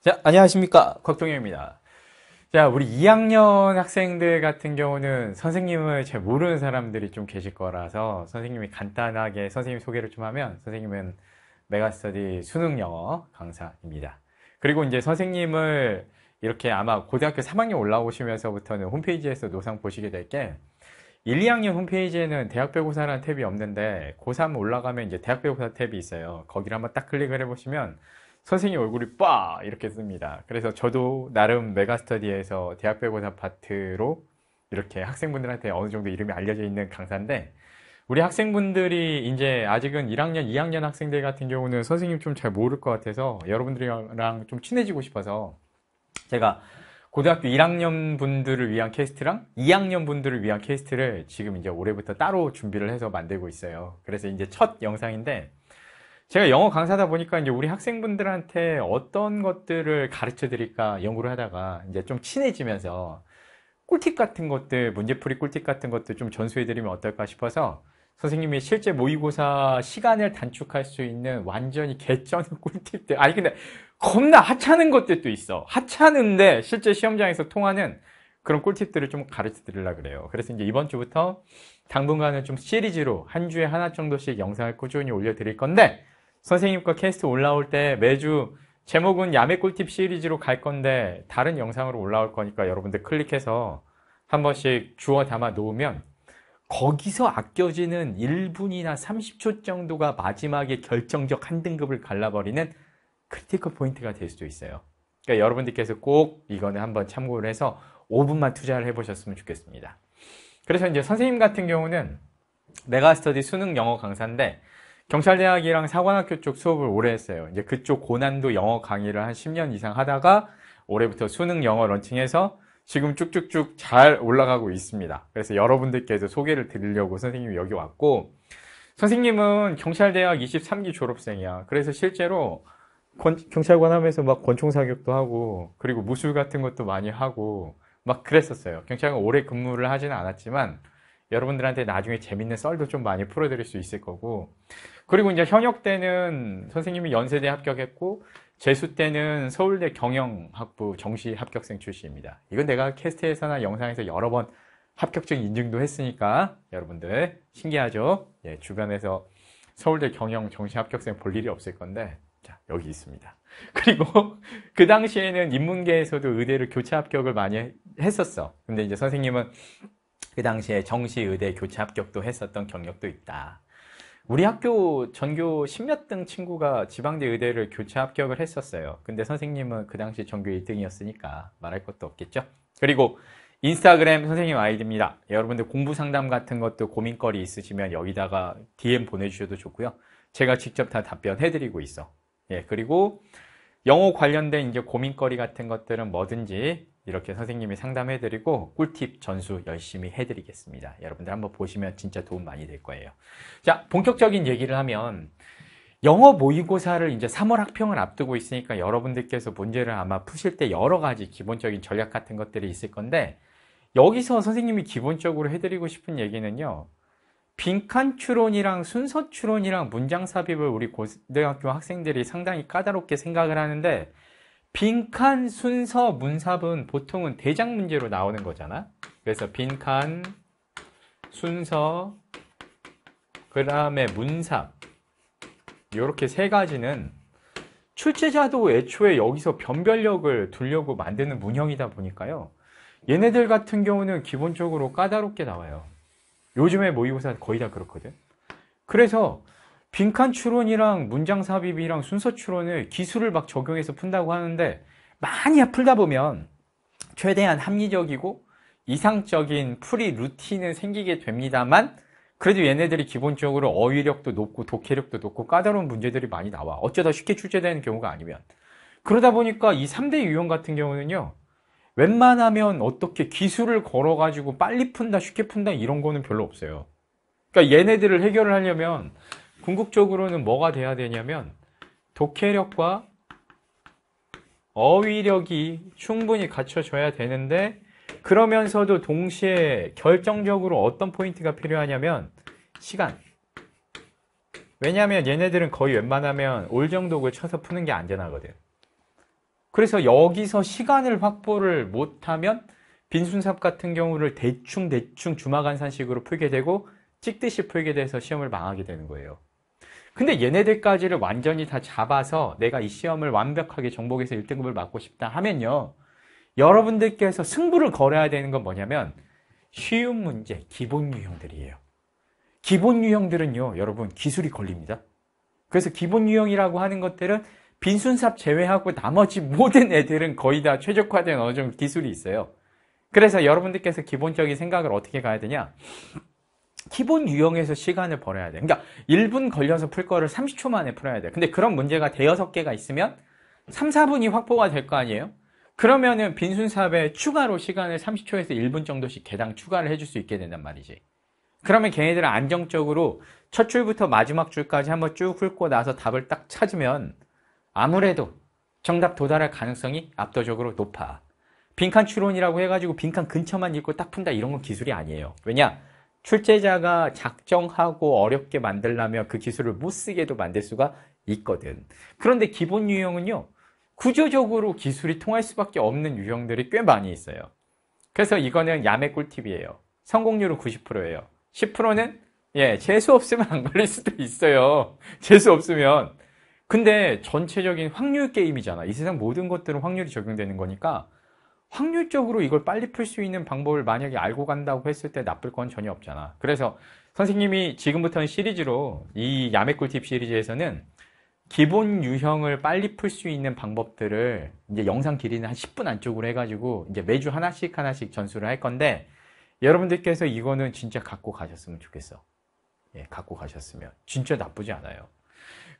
자, 안녕하십니까. 곽동현입니다. 자, 우리 2학년 학생들 같은 경우는 선생님을 잘 모르는 사람들이 좀 계실 거라서 선생님이 간단하게 선생님 소개를 좀 하면 선생님은 메가스터디 수능 영어 강사입니다. 그리고 이제 선생님을 이렇게 아마 고등학교 3학년 올라오시면서부터는 홈페이지에서 노상 보시게 될 게 1, 2학년 홈페이지에는 대학배고사라는 탭이 없는데 고3 올라가면 이제 대학배고사 탭이 있어요. 거기를 한번 딱 클릭을 해보시면 선생님 얼굴이 빠 이렇게 씁니다. 그래서 저도 나름 메가스터디에서 대학별고사 파트로 이렇게 학생분들한테 어느 정도 이름이 알려져 있는 강사인데 우리 학생분들이 이제 아직은 1학년, 2학년 학생들 같은 경우는 선생님 좀 잘 모를 것 같아서 여러분들이랑 좀 친해지고 싶어서 제가 고등학교 1학년 분들을 위한 캐스트랑 2학년 분들을 위한 캐스트를 지금 이제 올해부터 따로 준비를 해서 만들고 있어요. 그래서 이제 첫 영상인데 제가 영어 강사다 보니까 이제 우리 학생분들한테 어떤 것들을 가르쳐 드릴까 연구를 하다가 이제 좀 친해지면서 꿀팁 같은 것들, 문제풀이 꿀팁 같은 것들 좀 전수해 드리면 어떨까 싶어서 선생님이 실제 모의고사 시간을 단축할 수 있는 완전히 개쩌는 꿀팁들. 아니, 근데 겁나 하찮은 것들도 있어. 하찮은데 실제 시험장에서 통하는 그런 꿀팁들을 좀 가르쳐 드리려 그래요. 그래서 이제 이번 주부터 당분간은 좀 시리즈로 한 주에 하나 정도씩 영상을 꾸준히 올려 드릴 건데 선생님과 캐스트 올라올 때 매주 제목은 야매 꿀팁 시리즈로 갈 건데 다른 영상으로 올라올 거니까 여러분들 클릭해서 한 번씩 주워 담아 놓으면 거기서 아껴지는 1분이나 30초 정도가 마지막에 결정적 한 등급을 갈라버리는 크리티컬 포인트가 될 수도 있어요. 그러니까 여러분들께서 꼭 이거는 한번 참고를 해서 5분만 투자를 해보셨으면 좋겠습니다. 그래서 이제 선생님 같은 경우는 메가스터디 수능 영어 강사인데 경찰대학이랑 사관학교 쪽 수업을 오래 했어요. 이제 그쪽 고난도 영어 강의를 한 10년 이상 하다가 올해부터 수능 영어 런칭해서 지금 쭉쭉쭉 잘 올라가고 있습니다. 그래서 여러분들께서 소개를 드리려고 선생님이 여기 왔고 선생님은 경찰대학 23기 졸업생이야. 그래서 실제로 권, 경찰관 하면서 막 권총 사격도 하고 그리고 무술 같은 것도 많이 하고 막 그랬었어요. 경찰관 오래 근무를 하지는 않았지만 여러분들한테 나중에 재밌는 썰도 좀 많이 풀어드릴 수 있을 거고 그리고 이제 현역 때는 선생님이 연세대 합격했고 재수 때는 서울대 경영학부 정시 합격생 출신입니다. 이건 내가 캐스트에서나 영상에서 여러 번 합격증 인증도 했으니까 여러분들 신기하죠? 예, 주변에서 서울대 경영 정시 합격생 볼 일이 없을 건데 자, 여기 있습니다. 그리고 그 당시에는 인문계에서도 의대를 교체 합격을 많이 했었어. 근데 이제 선생님은 그 당시에 정시 의대 교체 합격도 했었던 경력도 있다. 우리 학교 전교 10몇 등 친구가 지방대 의대를 교체 합격을 했었어요. 근데 선생님은 그 당시 전교 1등이었으니까 말할 것도 없겠죠. 그리고 인스타그램 선생님 아이디입니다. 여러분들 공부 상담 같은 것도 고민거리 있으시면 여기다가 DM 보내주셔도 좋고요. 제가 직접 다 답변해드리고 있어. 예, 그리고 영어 관련된 이제 고민거리 같은 것들은 뭐든지 이렇게 선생님이 상담해드리고 꿀팁 전수 열심히 해드리겠습니다. 여러분들 한번 보시면 진짜 도움 많이 될 거예요. 자, 본격적인 얘기를 하면 영어 모의고사를 이제 3월 학평을 앞두고 있으니까 여러분들께서 문제를 아마 푸실 때 여러 가지 기본적인 전략 같은 것들이 있을 건데 여기서 선생님이 기본적으로 해드리고 싶은 얘기는요. 빈칸 추론이랑 순서 추론이랑 문장 삽입을 우리 고등학교 학생들이 상당히 까다롭게 생각을 하는데 빈칸 순서 문삽은 보통은 대장 문제로 나오는 거잖아. 그래서 빈칸 순서 그 다음에 문삽 이렇게 세 가지는 출제자도 애초에 여기서 변별력을 두려고 만드는 문형이다 보니까요. 얘네들 같은 경우는 기본적으로 까다롭게 나와요. 요즘에 모의고사 거의 다 그렇거든. 그래서 빈칸 추론이랑 문장 삽입이랑 순서 추론을 기술을 막 적용해서 푼다고 하는데 많이 풀다 보면 최대한 합리적이고 이상적인 풀이 루틴은 생기게 됩니다만 그래도 얘네들이 기본적으로 어휘력도 높고 독해력도 높고 까다로운 문제들이 많이 나와 어쩌다 쉽게 출제되는 경우가 아니면 그러다 보니까 이 3대 유형 같은 경우는요 웬만하면 어떻게 기술을 걸어가지고 빨리 푼다 쉽게 푼다 이런 거는 별로 없어요 그러니까 얘네들을 해결을 하려면 궁극적으로는 뭐가 돼야 되냐면 독해력과 어휘력이 충분히 갖춰져야 되는데 그러면서도 동시에 결정적으로 어떤 포인트가 필요하냐면 시간 왜냐하면 얘네들은 거의 웬만하면 올정독을 쳐서 푸는 게 안전하거든 그래서 여기서 시간을 확보를 못하면 빈순삽 같은 경우를 대충대충 주마간산식으로 풀게 되고 찍듯이 풀게 돼서 시험을 망하게 되는 거예요 근데 얘네들까지를 완전히 다 잡아서 내가 이 시험을 완벽하게 정복해서 1등급을 맞고 싶다 하면요. 여러분들께서 승부를 걸어야 되는 건 뭐냐면 쉬운 문제, 기본 유형들이에요. 기본 유형들은요, 여러분 기술이 걸립니다. 그래서 기본 유형이라고 하는 것들은 빈순삽 제외하고 나머지 모든 애들은 거의 다 최적화된 어느 정도 기술이 있어요. 그래서 여러분들께서 기본적인 생각을 어떻게 가야 되냐? 기본 유형에서 시간을 벌어야 돼. 그러니까 1분 걸려서 풀 거를 30초 만에 풀어야 돼. 근데 그런 문제가 대여섯 개가 있으면 3, 4분이 확보가 될 거 아니에요? 그러면은 빈순 사업에 추가로 시간을 30초에서 1분 정도씩 개당 추가를 해줄 수 있게 된단 말이지. 그러면 걔네들은 안정적으로 첫 줄부터 마지막 줄까지 한번 쭉 훑고 나서 답을 딱 찾으면 아무래도 정답 도달할 가능성이 압도적으로 높아. 빈칸 추론이라고 해가지고 빈칸 근처만 읽고 딱 푼다 이런 건 기술이 아니에요. 왜냐? 출제자가 작정하고 어렵게 만들려면 그 기술을 못 쓰게도 만들 수가 있거든. 그런데 기본 유형은요. 구조적으로 기술이 통할 수밖에 없는 유형들이 꽤 많이 있어요. 그래서 이거는 야매 꿀팁이에요. 성공률은 90%예요. 10%는 예, 재수 없으면 안 걸릴 수도 있어요. 재수 없으면. 근데 전체적인 확률 게임이잖아. 이 세상 모든 것들은 확률이 적용되는 거니까 확률적으로 이걸 빨리 풀 수 있는 방법을 만약에 알고 간다고 했을 때 나쁠 건 전혀 없잖아. 그래서 선생님이 지금부터는 시리즈로 이 야매 꿀팁 시리즈에서는 기본 유형을 빨리 풀 수 있는 방법들을 이제 영상 길이는 한 10분 안쪽으로 해가지고 이제 매주 하나씩 하나씩 전수를 할 건데 여러분들께서 이거는 진짜 갖고 가셨으면 좋겠어. 예, 갖고 가셨으면 진짜 나쁘지 않아요.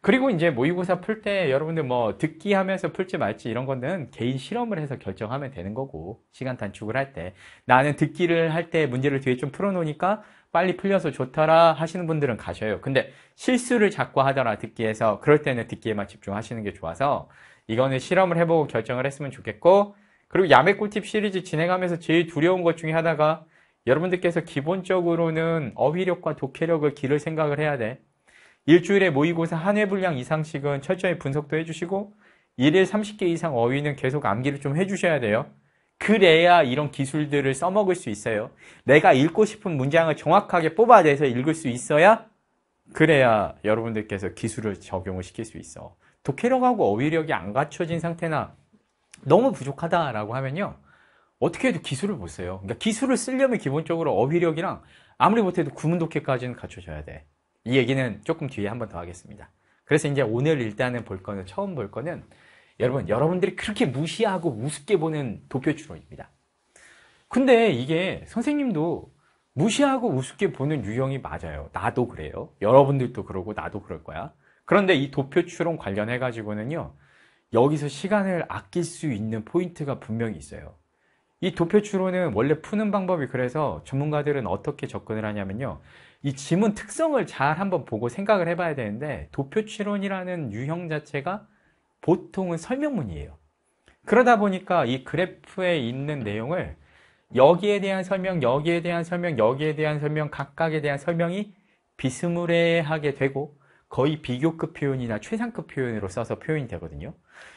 그리고 이제 모의고사 풀 때 여러분들 뭐 듣기 하면서 풀지 말지 이런 거는 개인 실험을 해서 결정하면 되는 거고 시간 단축을 할 때 나는 듣기를 할 때 문제를 뒤에 좀 풀어놓으니까 빨리 풀려서 좋더라 하시는 분들은 가셔요. 근데 실수를 자꾸 하더라 듣기에서 그럴 때는 듣기에만 집중하시는 게 좋아서 이거는 실험을 해보고 결정을 했으면 좋겠고 그리고 야매 꿀팁 시리즈 진행하면서 제일 두려운 것 중에 하나가 여러분들께서 기본적으로는 어휘력과 독해력을 기를 생각을 해야 돼. 일주일에 모의고사 한회 분량 이상씩은 철저히 분석도 해주시고 일일 30개 이상 어휘는 계속 암기를 좀 해주셔야 돼요. 그래야 이런 기술들을 써먹을 수 있어요. 내가 읽고 싶은 문장을 정확하게 뽑아내서 읽을 수 있어야 그래야 여러분들께서 기술을 적용을 시킬 수 있어. 독해력하고 어휘력이 안 갖춰진 상태나 너무 부족하다라고 하면요. 어떻게 해도 기술을 못 써요. 그러니까 기술을 쓰려면 기본적으로 어휘력이랑 아무리 못해도 구문 독해까지는 갖춰져야 돼. 이 얘기는 조금 뒤에 한 번 더 하겠습니다. 그래서 이제 오늘 일단은 볼 거는 처음 볼 거는 여러분 여러분들이 그렇게 무시하고 우습게 보는 도표 추론입니다. 근데 이게 선생님도 무시하고 우습게 보는 유형이 맞아요. 나도 그래요. 여러분들도 그러고 나도 그럴 거야. 그런데 이 도표 추론 관련해 가지고는요. 여기서 시간을 아낄 수 있는 포인트가 분명히 있어요. 이 도표 추론은 원래 푸는 방법이 그래서 전문가들은 어떻게 접근을 하냐면요. 이 지문 특성을 잘 한번 보고 생각을 해봐야 되는데 도표 추론이라는 유형 자체가 보통은 설명문이에요. 그러다 보니까 이 그래프에 있는 내용을 여기에 대한 설명, 여기에 대한 설명, 여기에 대한 설명, 각각에 대한 설명이 비스무레하게 되고 거의 비교급 표현이나 최상급 표현으로 써서 표현이 되거든요.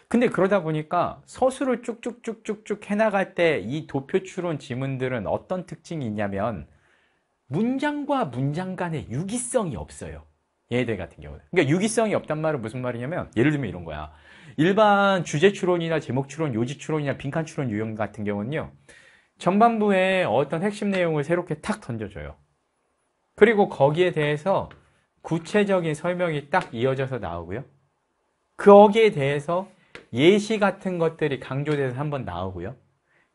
근데 그러다 보니까 서술을 쭉쭉쭉쭉쭉 해나갈 때 이 도표 추론 지문들은 어떤 특징이 있냐면 문장과 문장 간의 유기성이 없어요. 얘들 같은 경우는. 그러니까 유기성이 없단 말은 무슨 말이냐면 예를 들면 이런 거야. 일반 주제 추론이나 제목 추론, 요지 추론이나 빈칸 추론 유형 같은 경우는요. 전반부에 어떤 핵심 내용을 새롭게 탁 던져줘요. 그리고 거기에 대해서 구체적인 설명이 딱 이어져서 나오고요. 거기에 대해서 예시 같은 것들이 강조돼서 한번 나오고요.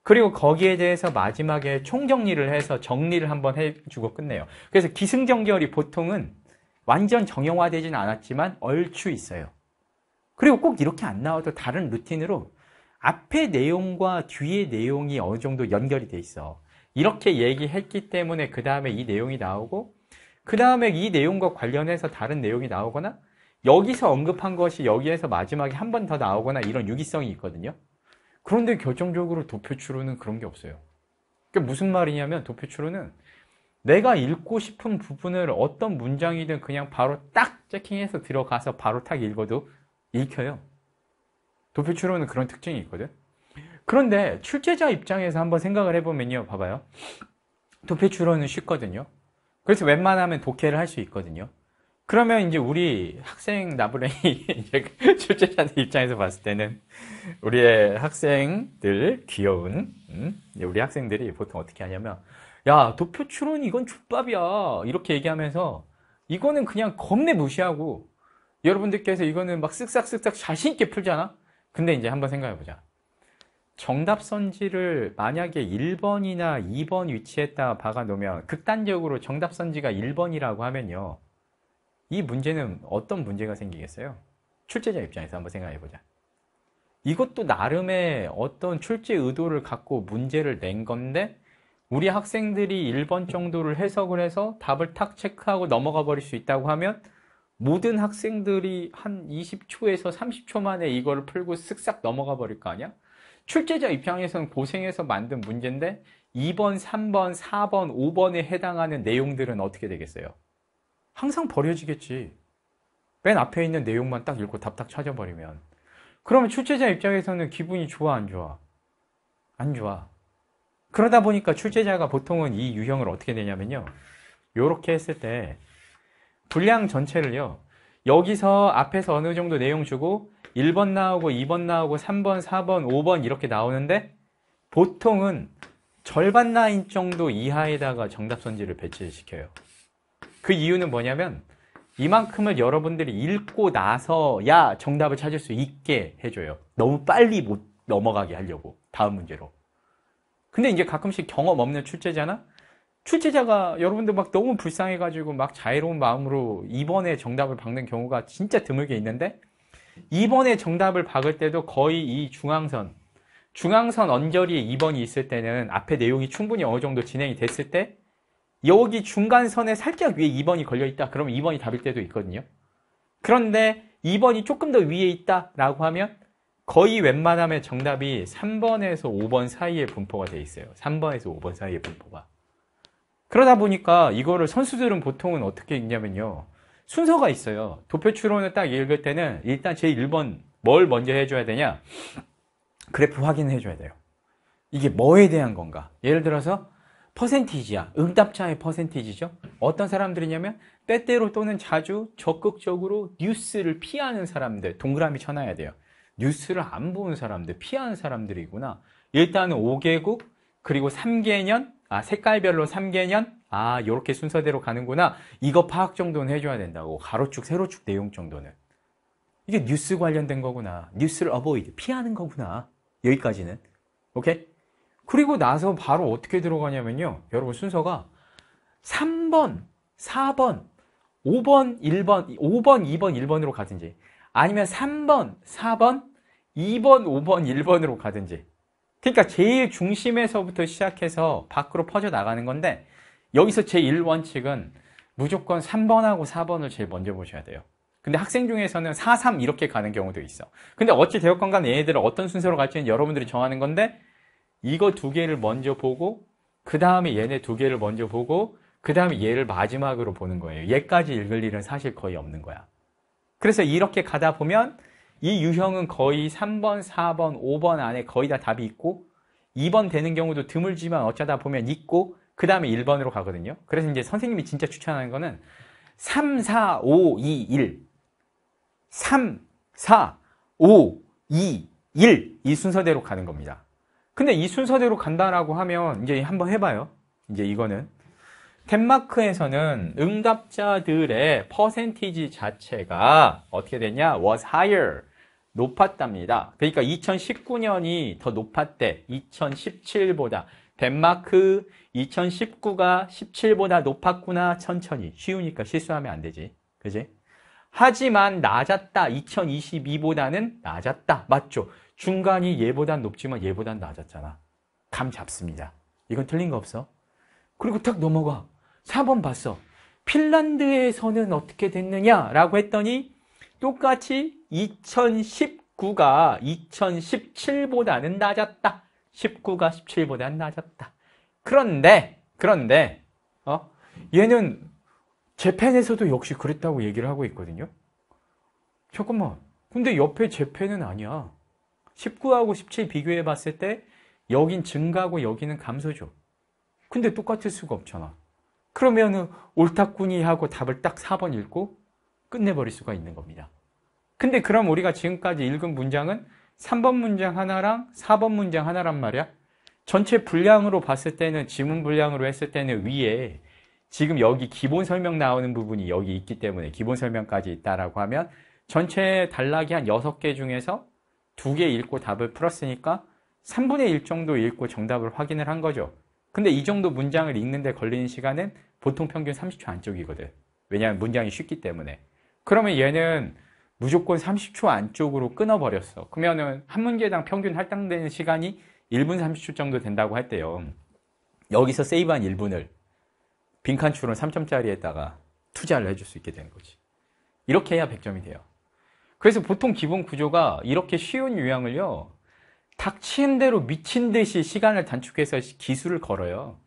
그리고 거기에 대해서 마지막에 총정리를 해서 정리를 한번 해주고 끝내요. 그래서 기승전결이 보통은 완전 정형화되진 않았지만 얼추 있어요. 그리고 꼭 이렇게 안 나와도 다른 루틴으로 앞에 내용과 뒤에 내용이 어느 정도 연결이 돼 있어. 이렇게 얘기했기 때문에 그 다음에 이 내용이 나오고 그 다음에 이 내용과 관련해서 다른 내용이 나오거나 여기서 언급한 것이 여기에서 마지막에 한 번 더 나오거나 이런 유기성이 있거든요. 그런데 결정적으로 도표출로는 그런 게 없어요. 그게 그러니까 무슨 말이냐면 도표출로는 내가 읽고 싶은 부분을 어떤 문장이든 그냥 바로 딱 체킹해서 들어가서 바로 딱 읽어도 읽혀요. 도표출로는 그런 특징이 있거든. 그런데 출제자 입장에서 한번 생각을 해보면요. 봐봐요. 도표출로는 쉽거든요. 그래서 웬만하면 독해를 할 수 있거든요. 그러면 이제 우리 학생 나부랭이 이제 출제자들 입장에서 봤을 때는 우리의 학생들 귀여운 음? 우리 학생들이 보통 어떻게 하냐면 야 도표 추론 이건 족밥이야 이렇게 얘기하면서 이거는 그냥 겁내 무시하고 여러분들께서 이거는 막 쓱싹쓱싹 자신 있게 풀잖아. 근데 이제 한번 생각해 보자. 정답 선지를 만약에 1번이나 2번 위치에다가 박아놓으면 극단적으로 정답 선지가 1번이라고 하면요. 이 문제는 어떤 문제가 생기겠어요? 출제자 입장에서 한번 생각해 보자. 이것도 나름의 어떤 출제 의도를 갖고 문제를 낸 건데 우리 학생들이 1번 정도를 해석을 해서 답을 탁 체크하고 넘어가 버릴 수 있다고 하면 모든 학생들이 한 20초에서 30초 만에 이걸 풀고 쓱싹 넘어가 버릴 거 아니야? 출제자 입장에서는 고생해서 만든 문제인데 2번, 3번, 4번, 5번에 해당하는 내용들은 어떻게 되겠어요? 항상 버려지겠지. 맨 앞에 있는 내용만 딱 읽고 답답 찾아버리면. 그러면 출제자 입장에서는 기분이 좋아, 안 좋아? 안 좋아. 그러다 보니까 출제자가 보통은 이 유형을 어떻게 되냐면요. 이렇게 했을 때 분량 전체를요. 여기서 앞에서 어느 정도 내용 주고 1번 나오고 2번 나오고 3번, 4번, 5번 이렇게 나오는데 보통은 절반 라인 정도 이하에다가 정답 선지를 배치시켜요. 그 이유는 뭐냐면 이만큼을 여러분들이 읽고 나서야 정답을 찾을 수 있게 해줘요. 너무 빨리 못 넘어가게 하려고 다음 문제로. 근데 이제 가끔씩 경험 없는 출제잖아? 출제자가 여러분들 막 너무 불쌍해가지고 막 자유로운 마음으로 2번에 정답을 박는 경우가 진짜 드물게 있는데 2번에 정답을 박을 때도 거의 이 중앙선 중앙선 언저리에 2번이 있을 때는 앞에 내용이 충분히 어느 정도 진행이 됐을 때 여기 중간선에 살짝 위에 2번이 걸려있다 그러면 2번이 답일 때도 있거든요 그런데 2번이 조금 더 위에 있다 라고 하면 거의 웬만하면 정답이 3번에서 5번 사이에 분포가 돼 있어요 3번에서 5번 사이에 분포가 그러다 보니까 이거를 선수들은 보통은 어떻게 읽냐면요. 순서가 있어요. 도표 추론을 딱 읽을 때는 일단 제 1번 뭘 먼저 해줘야 되냐? 그래프 확인해 줘야 돼요. 이게 뭐에 대한 건가? 예를 들어서 퍼센티지야. 응답자의 퍼센티지죠. 어떤 사람들이냐면 때때로 또는 자주 적극적으로 뉴스를 피하는 사람들 동그라미 쳐놔야 돼요. 뉴스를 안 보는 사람들, 피하는 사람들이구나. 일단은 5개국, 그리고 3개년, 아, 색깔별로 3개년? 아, 이렇게 순서대로 가는구나. 이거 파악 정도는 해줘야 된다고. 가로축, 세로축 내용 정도는. 이게 뉴스 관련된 거구나. 뉴스를 어버이드 피하는 거구나. 여기까지는. 오케이? 그리고 나서 바로 어떻게 들어가냐면요. 여러분 순서가 3번, 4번, 5번, 1번, 5번, 2번, 1번으로 가든지 아니면 3번, 4번, 2번, 5번, 1번으로 가든지 그러니까 제일 중심에서부터 시작해서 밖으로 퍼져나가는 건데 여기서 제 1원칙은 무조건 3번하고 4번을 제일 먼저 보셔야 돼요. 근데 학생 중에서는 4, 3 이렇게 가는 경우도 있어. 근데 어찌 되었건 간 얘네들은 어떤 순서로 갈지는 여러분들이 정하는 건데 이거 두 개를 먼저 보고 그 다음에 얘네 두 개를 먼저 보고 그 다음에 얘를 마지막으로 보는 거예요. 얘까지 읽을 일은 사실 거의 없는 거야. 그래서 이렇게 가다 보면 이 유형은 거의 3번, 4번, 5번 안에 거의 다 답이 있고 2번 되는 경우도 드물지만 어쩌다 보면 있고 그 다음에 1번으로 가거든요. 그래서 이제 선생님이 진짜 추천하는 거는 3, 4, 5, 2, 1 3, 4, 5, 2, 1 이 순서대로 가는 겁니다. 근데 이 순서대로 간다라고 하면 이제 한번 해봐요. 이제 이거는 덴마크에서는 응답자들의 퍼센티지 자체가 어떻게 되냐? was higher 높았답니다. 그러니까 2019년이 더 높았대. 2017보다. 덴마크 2019가 17보다 높았구나. 천천히. 쉬우니까 실수하면 안 되지. 그지? 하지만 낮았다. 2022보다는 낮았다. 맞죠? 중간이 얘보단 높지만 얘보단 낮았잖아. 감 잡습니다. 이건 틀린 거 없어. 그리고 탁 넘어가. 4번 봤어. 핀란드에서는 어떻게 됐느냐라고 했더니 똑같이 2019가 2017보다는 낮았다. 19가 17보다는 낮았다. 그런데 그런데 어? 얘는 재팬에서도 역시 그랬다고 얘기를 하고 있거든요. 잠깐만. 근데 옆에 재팬은 아니야. 19하고 17 비교해 봤을 때 여긴 증가하고 여기는 감소죠. 근데 똑같을 수가 없잖아. 그러면은 옳다꾸니 하고 답을 딱 4번 읽고 끝내버릴 수가 있는 겁니다. 근데 그럼 우리가 지금까지 읽은 문장은 3번 문장 하나랑 4번 문장 하나란 말이야. 전체 분량으로 봤을 때는 지문 분량으로 했을 때는 위에 지금 여기 기본 설명 나오는 부분이 여기 있기 때문에 기본 설명까지 있다라고 하면 전체 단락이 한 6개 중에서 2개 읽고 답을 풀었으니까 3분의 1 정도 읽고 정답을 확인을 한 거죠. 근데 이 정도 문장을 읽는데 걸리는 시간은 보통 평균 30초 안쪽이거든. 왜냐하면 문장이 쉽기 때문에. 그러면 얘는 무조건 30초 안쪽으로 끊어버렸어. 그러면은 한 문제당 평균 할당되는 시간이 1분 30초 정도 된다고 할 때요. 여기서 세이브한 1분을 빈칸 출은 3점짜리에다가 투자를 해줄 수 있게 되는 거지. 이렇게 해야 100점이 돼요. 그래서 보통 기본 구조가 이렇게 쉬운 유형을요. 닥치는 대로 미친 듯이 시간을 단축해서 기술을 걸어요.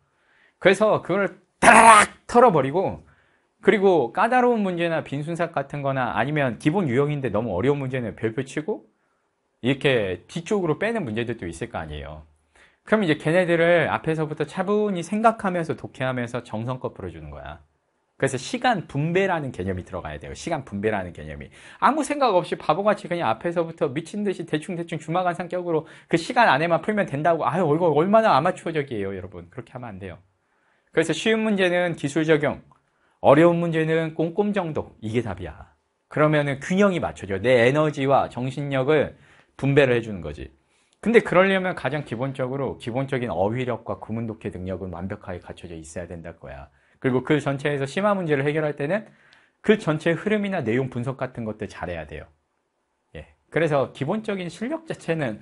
그래서 그걸 다락 털어버리고 그리고 까다로운 문제나 빈순삭 같은 거나 아니면 기본 유형인데 너무 어려운 문제는 별표 치고 이렇게 뒤쪽으로 빼는 문제들도 있을 거 아니에요. 그럼 이제 걔네들을 앞에서부터 차분히 생각하면서 독해하면서 정성껏 풀어주는 거야. 그래서 시간 분배라는 개념이 들어가야 돼요. 시간 분배라는 개념이. 아무 생각 없이 바보같이 그냥 앞에서부터 미친 듯이 대충대충 주막한 성격으로 그 시간 안에만 풀면 된다고. 아유, 이거 얼마나 아마추어적이에요, 여러분. 그렇게 하면 안 돼요. 그래서 쉬운 문제는 기술 적용. 어려운 문제는 꼼꼼 정도 이게 답이야 그러면은 균형이 맞춰져 내 에너지와 정신력을 분배를 해주는 거지 근데 그러려면 가장 기본적으로 기본적인 어휘력과 구문독해 능력은 완벽하게 갖춰져 있어야 된다 거야 그리고 그 전체에서 심화 문제를 해결할 때는 그 전체 의 흐름이나 내용 분석 같은 것들 잘해야 돼요 예. 그래서 기본적인 실력 자체는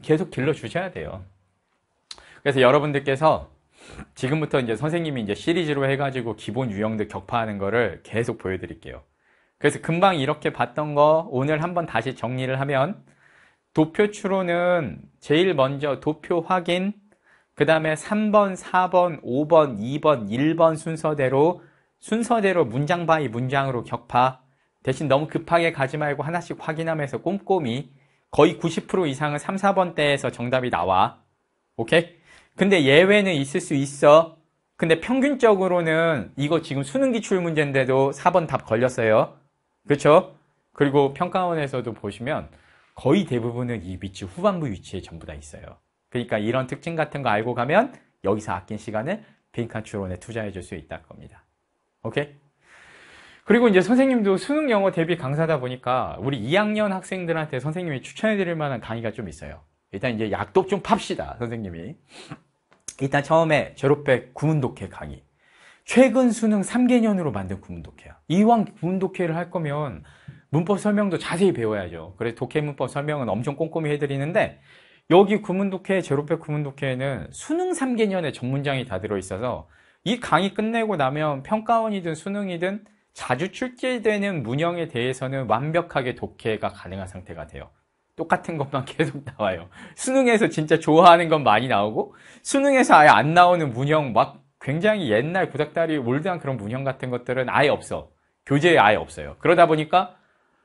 계속 길러주셔야 돼요 그래서 여러분들께서 지금부터 이제 선생님이 이제 시리즈로 해가지고 기본 유형들 격파하는 거를 계속 보여드릴게요. 그래서 금방 이렇게 봤던 거 오늘 한번 다시 정리를 하면 도표 추론은 제일 먼저 도표 확인, 그 다음에 3번, 4번, 5번, 2번, 1번 순서대로 순서대로 문장 바이 문장으로 격파 대신 너무 급하게 가지 말고 하나씩 확인하면서 꼼꼼히 거의 90% 이상은 3, 4번 대에서 정답이 나와 오케이? 근데 예외는 있을 수 있어. 근데 평균적으로는 이거 지금 수능 기출 문제인데도 4번 답 걸렸어요. 그렇죠? 그리고 평가원에서도 보시면 거의 대부분은 이 위치 후반부 위치에 전부 다 있어요. 그러니까 이런 특징 같은 거 알고 가면 여기서 아낀 시간을 빈칸 추론에 투자해 줄 수 있다 겁니다. 오케이? 그리고 이제 선생님도 수능 영어 대비 강사다 보니까 우리 2학년 학생들한테 선생님이 추천해 드릴 만한 강의가 좀 있어요. 일단 이제 약독 좀 팝시다, 선생님이. 일단 처음에 제로백 구문독해 강의. 최근 수능 3개년으로 만든 구문독해야. 이왕 구문독해를 할 거면 문법 설명도 자세히 배워야죠. 그래 독해 문법 설명은 엄청 꼼꼼히 해드리는데 여기 구문독해, 제로백 구문독해에는 수능 3개년의 전문장이 다 들어있어서 이 강의 끝내고 나면 평가원이든 수능이든 자주 출제되는 문형에 대해서는 완벽하게 독해가 가능한 상태가 돼요. 똑같은 것만 계속 나와요. 수능에서 진짜 좋아하는 건 많이 나오고 수능에서 아예 안 나오는 문형 막 굉장히 옛날 구닥다리 올드한 그런 문형 같은 것들은 아예 없어. 교재에 아예 없어요. 그러다 보니까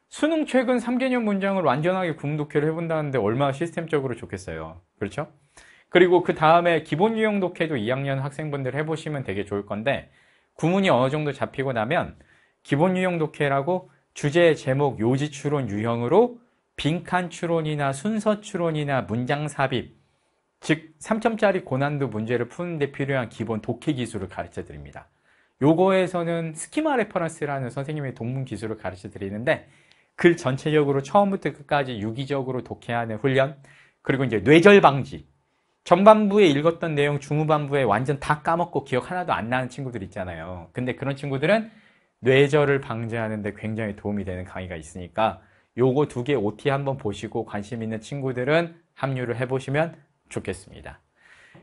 수능 최근 3개년 문장을 완전하게 구문독해를 해본다는데 얼마나 시스템적으로 좋겠어요. 그렇죠? 그리고 그 다음에 기본 유형 독해도 2학년 학생분들 해보시면 되게 좋을 건데 구문이 어느 정도 잡히고 나면 기본 유형 독해라고 주제, 제목, 요지, 추론, 유형으로 빈칸 추론이나 순서 추론이나 문장 삽입, 즉 3점짜리 고난도 문제를 푸는데 필요한 기본 독해 기술을 가르쳐 드립니다. 요거에서는 스키마 레퍼런스라는 선생님의 동문 기술을 가르쳐 드리는데 글 전체적으로 처음부터 끝까지 유기적으로 독해하는 훈련, 그리고 이제 뇌절 방지. 전반부에 읽었던 내용 중후반부에 완전 다 까먹고 기억 하나도 안 나는 친구들 있잖아요. 근데 그런 친구들은 뇌절을 방지하는데 굉장히 도움이 되는 강의가 있으니까 요거 두 개 OT 한번 보시고 관심 있는 친구들은 합류를 해보시면 좋겠습니다.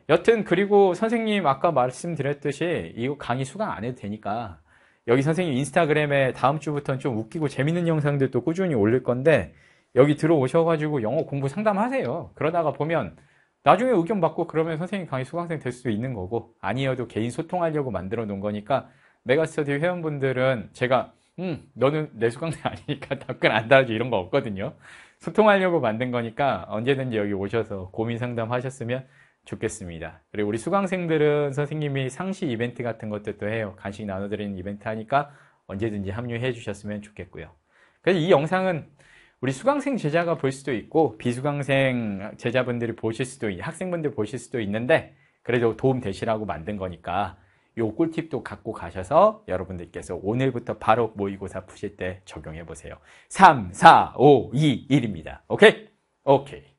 여튼 그리고 선생님 아까 말씀드렸듯이 이거 강의 수강 안 해도 되니까 여기 선생님 인스타그램에 다음 주부터는 좀 웃기고 재밌는 영상들도 꾸준히 올릴 건데 여기 들어오셔가지고 영어 공부 상담하세요. 그러다가 보면 나중에 의견 받고 그러면 선생님 강의 수강생 될 수도 있는 거고 아니어도 개인 소통하려고 만들어 놓은 거니까 메가스터디 회원분들은 제가 음, 너는 내수강생 아니니까 답변 안 달아줘 이런 거 없거든요. 소통하려고 만든 거니까 언제든지 여기 오셔서 고민 상담하셨으면 좋겠습니다. 그리고 우리 수강생들은 선생님이 상시 이벤트 같은 것들도 해요. 간식 나눠드리는 이벤트 하니까 언제든지 합류해 주셨으면 좋겠고요. 그래서 이 영상은 우리 수강생 제자가 볼 수도 있고 비수강생 제자분들이 보실 수도 있, 학생분들 보실 수도 있는데 그래도 도움 되시라고 만든 거니까 요 꿀팁도 갖고 가셔서 여러분들께서 오늘부터 바로 모의고사 푸실 때 적용해 보세요. 3, 4, 5, 2, 1입니다. 오케이? 오케이.